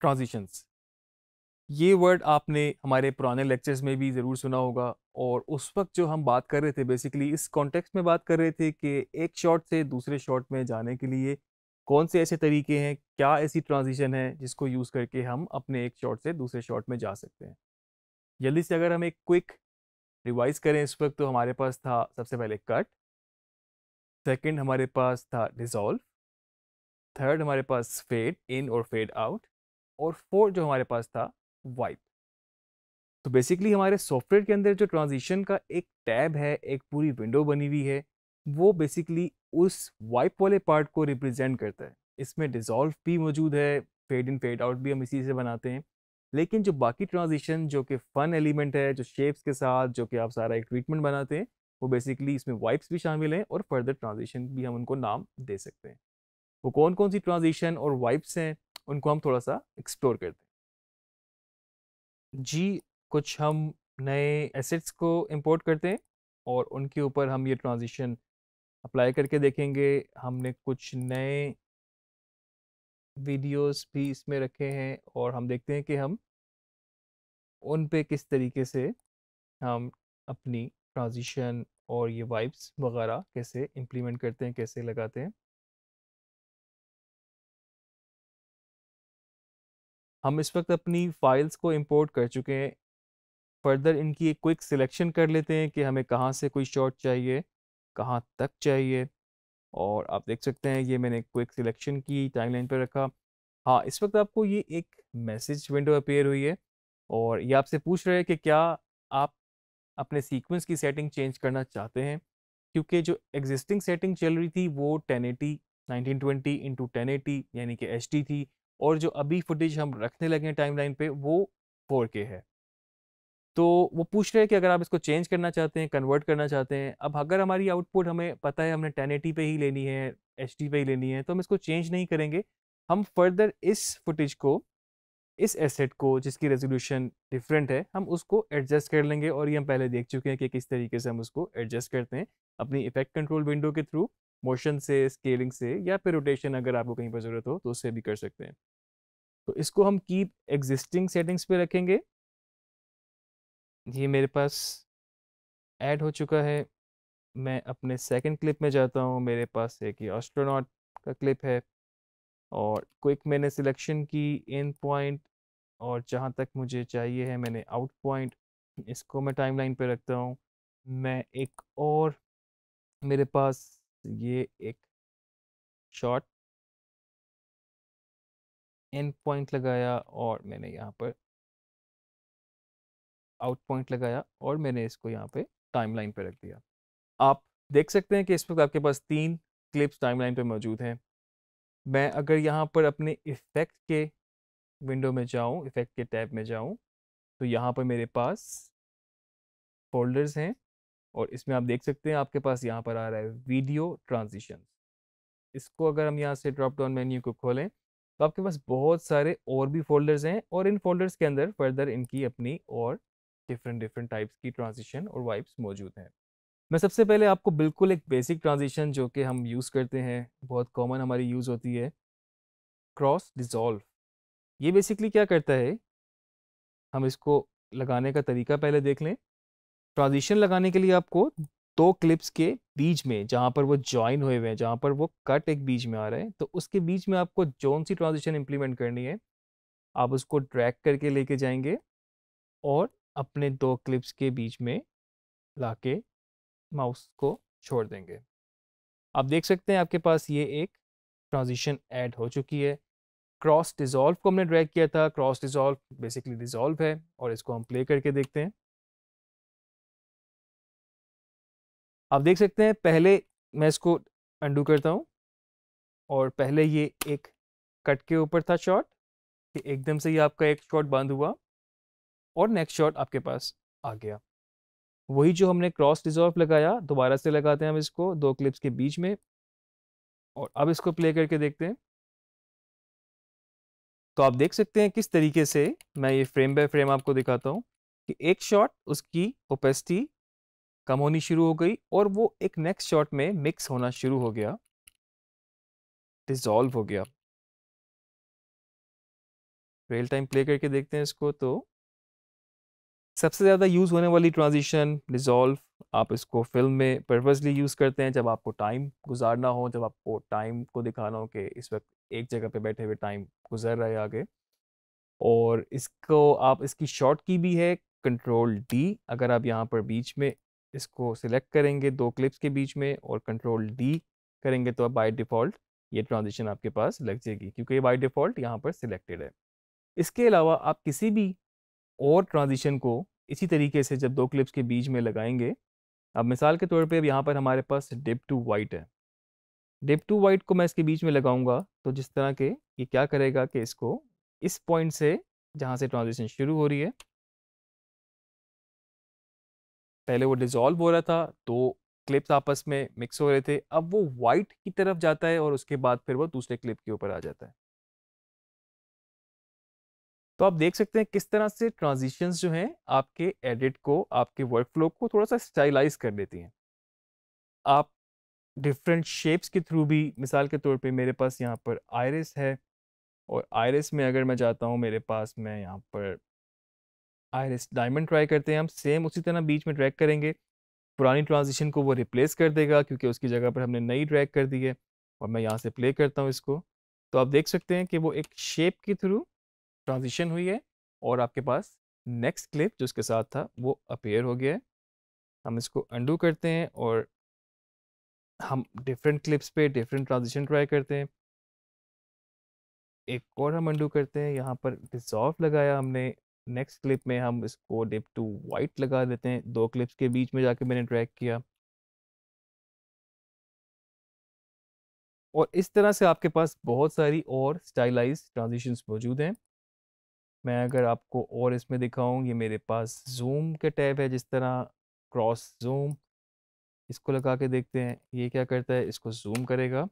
transitions ये word आपने हमारे पुराने लेक्चर्स में भी ज़रूर सुना होगा और उस वक्त जो हम बात कर रहे थे बेसिकली इस कॉन्टेक्स्ट में बात कर रहे थे कि एक शॉट से दूसरे शॉट में जाने के लिए कौन से ऐसे तरीके हैं क्या ऐसी ट्रांजिशन है जिसको यूज़ करके हम अपने एक शॉट से दूसरे शॉट में जा सकते हैं जल्दी से अगर हम एक क्विक रिवाइज करें इस वक्त तो हमारे पास था सबसे पहले कट सेकंड हमारे पास था डिज़ोल्व थर्ड हमारे पास फेड इन और फेड आउट और फोर जो हमारे पास था वाइप तो बेसिकली हमारे सॉफ्टवेयर के अंदर जो ट्रांजिशन का एक टैब है एक पूरी विंडो बनी हुई है वो बेसिकली उस वाइप वाले पार्ट को रिप्रेजेंट करता है इसमें डिज़ोल्व भी मौजूद है फेड इन फेड आउट भी हम इसी से बनाते हैं लेकिन जो बाकी ट्रांजिशन जो कि फ़न एलिमेंट है जो शेप्स के साथ जो कि आप सारा एक ट्रीटमेंट बनाते हैं वो बेसिकली इसमें वाइप्स भी शामिल हैं और फर्दर ट्रांजिशन भी हम उनको नाम दे सकते हैं वो कौन कौन सी ट्रांजिशन और वाइप्स हैं उनको हम थोड़ा सा एक्सप्लोर करते हैं जी कुछ हम नए एसेट्स को इंपोर्ट करते हैं और उनके ऊपर हम ये ट्रांजिशन अप्लाई करके देखेंगे हमने कुछ नए वीडियोस भी इसमें रखे हैं और हम देखते हैं कि हम उन पे किस तरीके से हम अपनी ट्रांजिशन और ये वाइब्स वगैरह कैसे इम्प्लीमेंट करते हैं कैसे लगाते हैं हम इस वक्त अपनी फ़ाइल्स को इंपोर्ट कर चुके हैं फर्दर इनकी एक क्विक सिलेक्शन कर लेते हैं कि हमें कहाँ से कोई शॉट चाहिए कहाँ तक चाहिए और आप देख सकते हैं ये मैंने क्विक सिलेक्शन की टाइमलाइन पर रखा हाँ इस वक्त आपको ये एक मैसेज विंडो अपेयर हुई है और ये आपसे पूछ रहे हैं कि क्या आप अपने सीक्वेंस की सेटिंग चेंज करना चाहते हैं क्योंकि जो एग्जिस्टिंग सेटिंग चल रही थी वो 1080 1920 इंटू एटी यानी कि एच थी और जो अभी फुटेज हम रखने लगे हैं टाइमलाइन पे वो के है तो वो पूछ रहे हैं कि अगर आप इसको चेंज करना चाहते हैं कन्वर्ट करना चाहते हैं अब अगर हमारी आउटपुट हमें पता है हमने टेन पे ही लेनी है एच पे ही लेनी है तो हम इसको चेंज नहीं करेंगे हम फर्दर इस फुटेज को इस एसेट को जिसकी रेजोल्यूशन डिफरेंट है हम उसको एडजस्ट कर लेंगे और ये हम पहले देख चुके हैं कि किस तरीके से हम उसको एडजस्ट करते हैं अपनी इफेक्ट कंट्रोल विंडो के थ्रू मोशन से स्केलिंग से या फिर रोटेशन अगर आपको कहीं पर ज़रूरत हो तो उससे भी कर सकते हैं तो इसको हम कीप एग्जिस्टिंग सेटिंग्स पे रखेंगे ये मेरे पास ऐड हो चुका है मैं अपने सेकंड क्लिप में जाता हूँ मेरे पास एक ये ऑस्ट्रोनॉट का क्लिप है और क्विक मैंने सिलेक्शन की इन पॉइंट और जहाँ तक मुझे चाहिए है मैंने आउट पॉइंट इसको मैं टाइमलाइन पे रखता हूँ मैं एक और मेरे पास ये एक शॉट इन पॉइंट लगाया और मैंने यहाँ पर आउट पॉइंट लगाया और मैंने इसको यहाँ पे टाइमलाइन पे रख दिया आप देख सकते हैं कि इस वक्त आपके पास तीन क्लिप्स टाइमलाइन पे मौजूद हैं मैं अगर यहाँ पर अपने इफ़ेक्ट के विंडो में जाऊँ इफ़ेक्ट के टैब में जाऊँ तो यहाँ पर मेरे पास फोल्डर्स हैं और इसमें आप देख सकते हैं आपके पास यहाँ पर आ रहा है वीडियो ट्रांजिशन इसको अगर हम यहाँ से ड्रॉप डाउन मेन्यू को खोलें तो आपके पास बहुत सारे और भी फोल्डर्स हैं और इन फोल्डर्स के अंदर फर्दर इनकी अपनी और डिफरेंट डिफरेंट टाइप्स की ट्रांजिशन और वाइप्स मौजूद हैं मैं सबसे पहले आपको बिल्कुल एक बेसिक ट्रांजिशन जो कि हम यूज़ करते हैं बहुत कॉमन हमारी यूज़ होती है क्रॉस डिज़ोल्व ये बेसिकली क्या करता है हम इसको लगाने का तरीका पहले देख लें ट्रांजिशन लगाने के लिए आपको दो क्लिप्स के बीच में जहाँ पर वो ज्वाइन हुए हुए हैं जहाँ पर वो कट एक बीच में आ रहे हैं तो उसके बीच में आपको जौन सी ट्रांजिशन इम्प्लीमेंट करनी है आप उसको ड्रैग करके लेके जाएंगे और अपने दो क्लिप्स के बीच में लाके माउस को छोड़ देंगे आप देख सकते हैं आपके पास ये एक ट्रांजिशन ऐड हो चुकी है क्रॉस डिज़ोल्व को हमने ड्रैग किया था क्रॉस डिज़ोल्व बेसिकली डिज़ोल्व है और इसको हम प्ले करके देखते हैं आप देख सकते हैं पहले मैं इसको अंडू करता हूँ और पहले ये एक कट के ऊपर था शॉट कि एकदम से ही आपका एक शॉट बंद हुआ और नेक्स्ट शॉट आपके पास आ गया वही जो हमने क्रॉस रिजॉल्व लगाया दोबारा से लगाते हैं हम इसको दो क्लिप्स के बीच में और अब इसको प्ले करके देखते हैं तो आप देख सकते हैं किस तरीके से मैं ये फ्रेम बाय फ्रेम आपको दिखाता हूँ कि एक शॉट उसकी ओपेसिटी कम होनी शुरू हो गई और वो एक नेक्स्ट शॉट में मिक्स होना शुरू हो गया डिजॉल्व हो गया रियल टाइम प्ले करके देखते हैं इसको तो सबसे ज़्यादा यूज़ होने वाली ट्रांजिशन डिज़ोल्व आप इसको फिल्म में पर्पज़ली यूज़ करते हैं जब आपको टाइम गुजारना हो जब आपको टाइम को दिखाना हो कि इस वक्त एक जगह पे बैठे हुए टाइम गुजर रहा है आगे और इसको आप इसकी शॉर्ट की भी है कंट्रोल डी अगर आप यहाँ पर बीच में इसको सिलेक्ट करेंगे दो क्लिप्स के बीच में और कंट्रोल डी करेंगे तो अब बाई डिफ़ॉल्ट ये ट्रांजिशन आपके पास लग जाएगी क्योंकि ये बाई डिफ़ॉल्ट यहाँ पर सिलेक्टेड है इसके अलावा आप किसी भी और ट्रांजिशन को इसी तरीके से जब दो क्लिप्स के बीच में लगाएंगे अब मिसाल के तौर पर अब यहाँ पर हमारे पास डिप टू वाइट है डिप टू वाइट को मैं इसके बीच में लगाऊंगा तो जिस तरह के ये क्या करेगा कि इसको इस पॉइंट से जहाँ से ट्रांजिशन शुरू हो रही है पहले वो डिज़ोल्व हो रहा था तो क्लिप्स आपस में मिक्स हो रहे थे अब वो वाइट की तरफ जाता है और उसके बाद फिर वो दूसरे क्लिप के ऊपर आ जाता है तो आप देख सकते हैं किस तरह से ट्रांजिशंस जो हैं आपके एडिट को आपके वर्क फ्लो को थोड़ा सा स्टाइलाइज कर देती हैं आप डिफरेंट शेप्स के थ्रू भी मिसाल के तौर पे मेरे पास यहाँ पर आयरस है और आयरस में अगर मैं जाता हूँ मेरे पास मैं यहाँ पर आयरिस डायमंड ट्राई करते हैं हम सेम उसी तरह बीच में ट्रैक करेंगे पुरानी ट्रांजिशन को वो रिप्लेस कर देगा क्योंकि उसकी जगह पर हमने नई ट्रैक कर दी है और मैं यहाँ से प्ले करता हूँ इसको तो आप देख सकते हैं कि वो एक शेप के थ्रू ट्रांजिशन हुई है और आपके पास नेक्स्ट क्लिप जो उसके साथ था वो अपेयर हो गया है हम इसको अंडू करते हैं और हम डिफरेंट क्लिप्स पे डिफरेंट ट्रांजिशन ट्राई करते हैं एक और हम अंडू करते हैं यहाँ पर डिज़ॉल्व लगाया हमने नेक्स्ट क्लिप में हम इसको डिप टू वाइट लगा देते हैं दो क्लिप्स के बीच में जाके मैंने ट्रैक किया और इस तरह से आपके पास बहुत सारी और स्टाइलाइज ट्रांजिशंस मौजूद हैं मैं अगर आपको और इसमें दिखाऊं ये मेरे पास जूम के टैब है जिस तरह क्रॉस जूम इसको लगा के देखते हैं ये क्या करता है इसको जूम करेगा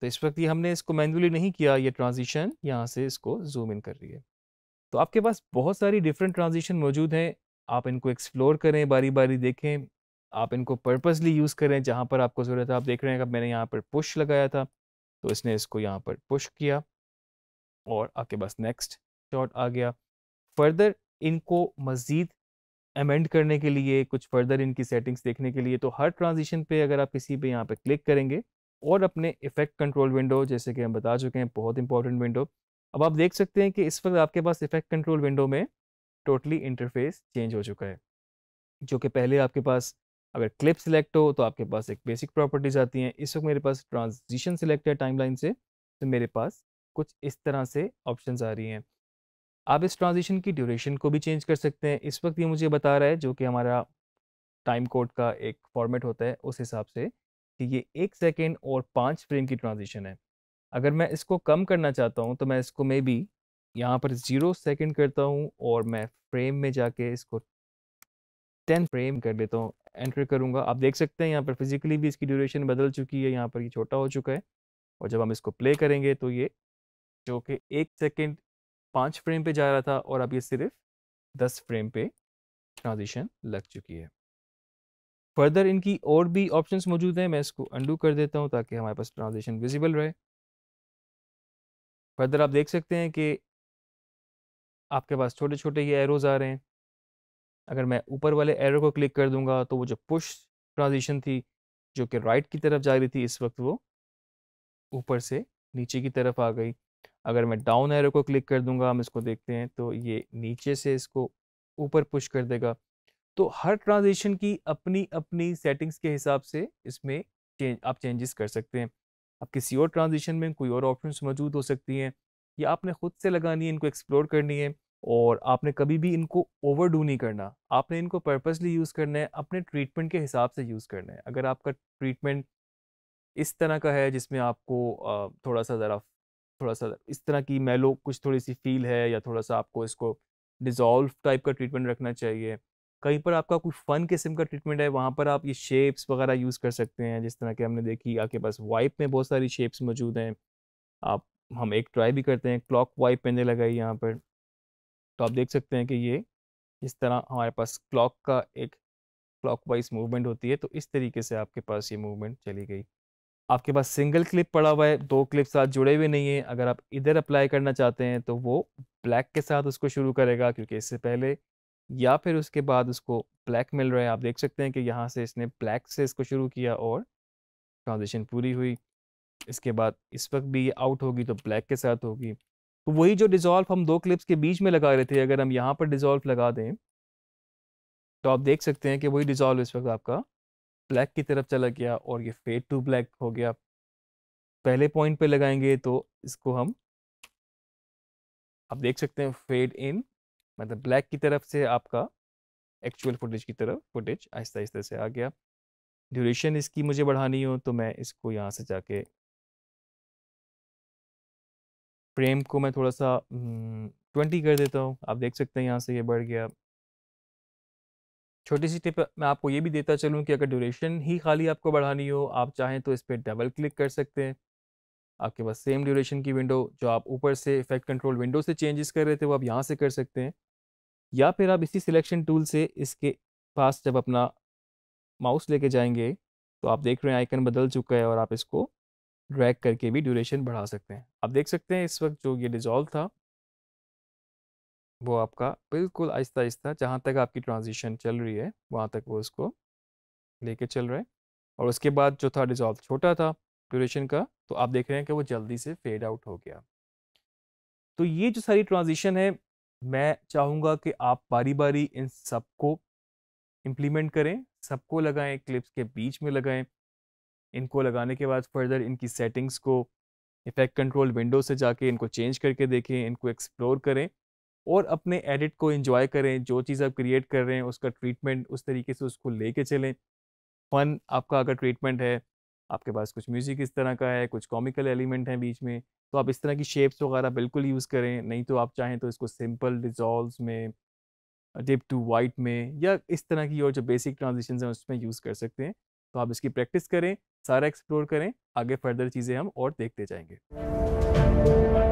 तो इस वक्त ये हमने इसको मैनुअली नहीं किया ये ट्रांजिशन यहाँ से इसको जूम इन कर रही है तो आपके पास बहुत सारी डिफरेंट ट्रांजिशन मौजूद हैं आप इनको एक्सप्लोर करें बारी बारी देखें आप इनको पर्पसली यूज़ करें जहाँ पर आपको ज़रूरत है आप देख रहे हैं कि मैंने यहाँ पर पुश लगाया था तो इसने इसको यहाँ पर पुश किया और आपके पास नेक्स्ट शॉट आ गया फर्दर इनको मज़ीद अमेंड करने के लिए कुछ फर्दर इनकी सेटिंग्स देखने के लिए तो हर ट्रांजिशन पे अगर आप किसी पे यहाँ पे क्लिक करेंगे और अपने इफेक्ट कंट्रोल विंडो जैसे कि हम बता चुके हैं बहुत इंपॉर्टेंट विंडो अब आप देख सकते हैं कि इस वक्त आपके पास इफेक्ट कंट्रोल विंडो में टोटली इंटरफेस चेंज हो चुका है जो कि पहले आपके पास अगर क्लिप सिलेक्ट हो तो आपके पास एक बेसिक प्रॉपर्टीज आती हैं इस वक्त मेरे पास ट्रांजिशन सिलेक्ट है टाइमलाइन से तो मेरे पास कुछ इस तरह से ऑप्शन आ रही हैं आप इस ट्रांजिशन की ड्यूरेशन को भी चेंज कर सकते हैं इस वक्त ये मुझे बता रहा है जो कि हमारा टाइम कोड का एक फॉर्मेट होता है उस हिसाब से कि ये एक सेकेंड और पाँच फ्रेम की ट्रांजिशन है अगर मैं इसको कम करना चाहता हूँ तो मैं इसको मे बी यहाँ पर ज़ीरो सेकेंड करता हूँ और मैं फ्रेम में जाके इसको टेन फ्रेम कर लेता हूँ एंटर करूँगा आप देख सकते हैं यहाँ पर फिजिकली भी इसकी ड्यूरेशन बदल चुकी है यहाँ पर ये यह छोटा हो चुका है और जब हम इसको प्ले करेंगे तो ये जो कि एक सेकेंड पाँच फ्रेम पे जा रहा था और अब ये सिर्फ दस फ्रेम पे ट्रांजिशन लग चुकी है फर्दर इनकी और भी ऑप्शंस मौजूद हैं मैं इसको अंडू कर देता हूँ ताकि हमारे पास ट्रांजेक्शन विजिबल रहे फर्दर आप देख सकते हैं कि आपके पास छोटे छोटे ये एरोज आ रहे हैं अगर मैं ऊपर वाले एरो को क्लिक कर दूंगा तो वो जो पुश ट्रांजेक्शन थी जो कि राइट की तरफ जा रही थी इस वक्त वो ऊपर से नीचे की तरफ आ गई अगर मैं डाउन एरो को क्लिक कर दूंगा हम इसको देखते हैं तो ये नीचे से इसको ऊपर पुश कर देगा तो हर ट्रांजिशन की अपनी अपनी सेटिंग्स के हिसाब से इसमें चेंज आप चेंजेस कर सकते हैं आप किसी और ट्रांजिशन में कोई और ऑप्शन मौजूद हो सकती हैं या आपने खुद से लगानी है इनको एक्सप्लोर करनी है और आपने कभी भी इनको डू नहीं करना आपने इनको पर्पसली यूज़ करना है अपने ट्रीटमेंट के हिसाब से यूज़ करना है अगर आपका ट्रीटमेंट इस तरह का है जिसमें आपको थोड़ा सा ज़रा थोड़ा सा इस तरह की मेलो कुछ थोड़ी सी फील है या थोड़ा सा आपको इसको डिज़ोल्व टाइप का ट्रीटमेंट रखना चाहिए कहीं पर आपका कोई फ़न किस्म का ट्रीटमेंट है वहाँ पर आप ये शेप्स वगैरह यूज़ कर सकते हैं जिस तरह के हमने देखी आपके पास वाइप में बहुत सारी शेप्स मौजूद हैं आप हम एक ट्राई भी करते हैं क्लॉक वाइप मैंने लगाई यहाँ पर तो आप देख सकते हैं कि ये इस तरह हमारे पास क्लॉक का एक क्लॉक वाइज मूवमेंट होती है तो इस तरीके से आपके पास ये मूवमेंट चली गई आपके पास सिंगल क्लिप पड़ा हुआ है दो क्लिप साथ जुड़े हुए नहीं हैं अगर आप इधर अप्लाई करना चाहते हैं तो वो ब्लैक के साथ उसको शुरू करेगा क्योंकि इससे पहले या फिर उसके बाद उसको ब्लैक मिल रहा है आप देख सकते हैं कि यहाँ से इसने ब्लैक से इसको शुरू किया और ट्रांजिशन पूरी हुई इसके बाद इस वक्त भी ये आउट होगी तो ब्लैक के साथ होगी तो वही जो डिज़ोल्व हम दो क्लिप्स के बीच में लगा रहे थे अगर हम यहाँ पर डिज़ोल्व लगा दें तो आप देख सकते हैं कि वही डिज़ोल्व इस वक्त आपका ब्लैक की तरफ चला गया और ये फेड टू ब्लैक हो गया पहले पॉइंट पे लगाएंगे तो इसको हम आप देख सकते हैं फेड इन मतलब ब्लैक की तरफ से आपका एक्चुअल फुटेज की तरफ फुटेज आहिस्ता आहिस्ता से आ गया ड्यूरेशन इसकी मुझे बढ़ानी हो तो मैं इसको यहाँ से जाके फ्रेम को मैं थोड़ा सा हम्म, ट्वेंटी कर देता हूँ आप देख सकते हैं यहाँ से ये यह बढ़ गया छोटी सी टिप मैं आपको ये भी देता चलूँ कि अगर ड्यूरेशन ही खाली आपको बढ़ानी हो आप चाहें तो इस पर डबल क्लिक कर सकते हैं आपके पास सेम ड्यूरेशन की विंडो जो आप ऊपर से इफेक्ट कंट्रोल विंडो से चेंजेस कर रहे थे वो आप यहाँ से कर सकते हैं या फिर आप इसी सिलेक्शन टूल से इसके पास जब अपना माउस लेके जाएंगे तो आप देख रहे हैं आइकन बदल चुका है और आप इसको ड्रैग करके भी ड्यूरेशन बढ़ा सकते हैं आप देख सकते हैं इस वक्त जो ये डिज़ोल्व था वो आपका बिल्कुल आहिस्ता आहिस्ता जहाँ तक आपकी ट्रांजिशन चल रही है वहाँ तक वो उसको लेके चल रहा है और उसके बाद जो था डिज़ोल्व छोटा था ड्यूरेशन का तो आप देख रहे हैं कि वो जल्दी से फेड आउट हो गया तो ये जो सारी ट्रांजिशन है मैं चाहूँगा कि आप बारी बारी इन सबको इम्प्लीमेंट करें सबको लगाएं क्लिप्स के बीच में लगाएं इनको लगाने के बाद फर्दर इनकी सेटिंग्स को इफेक्ट कंट्रोल विंडो से जाके इनको चेंज करके देखें इनको एक्सप्लोर करें और अपने एडिट को इन्जॉय करें जो चीज़ आप क्रिएट कर रहे हैं उसका ट्रीटमेंट उस तरीके से उसको ले कर चलें फ़न आपका अगर ट्रीटमेंट है आपके पास कुछ म्यूज़िक इस तरह का है कुछ कॉमिकल एलिमेंट हैं बीच में तो आप इस तरह की शेप्स वगैरह बिल्कुल यूज़ करें नहीं तो आप चाहें तो इसको सिंपल डिजॉल्व में डिप टू वाइट में या इस तरह की और जो बेसिक ट्रांजिशन हैं उसमें यूज़ कर सकते हैं तो आप इसकी प्रैक्टिस करें सारा एक्सप्लोर करें आगे फर्दर चीज़ें हम और देखते जाएंगे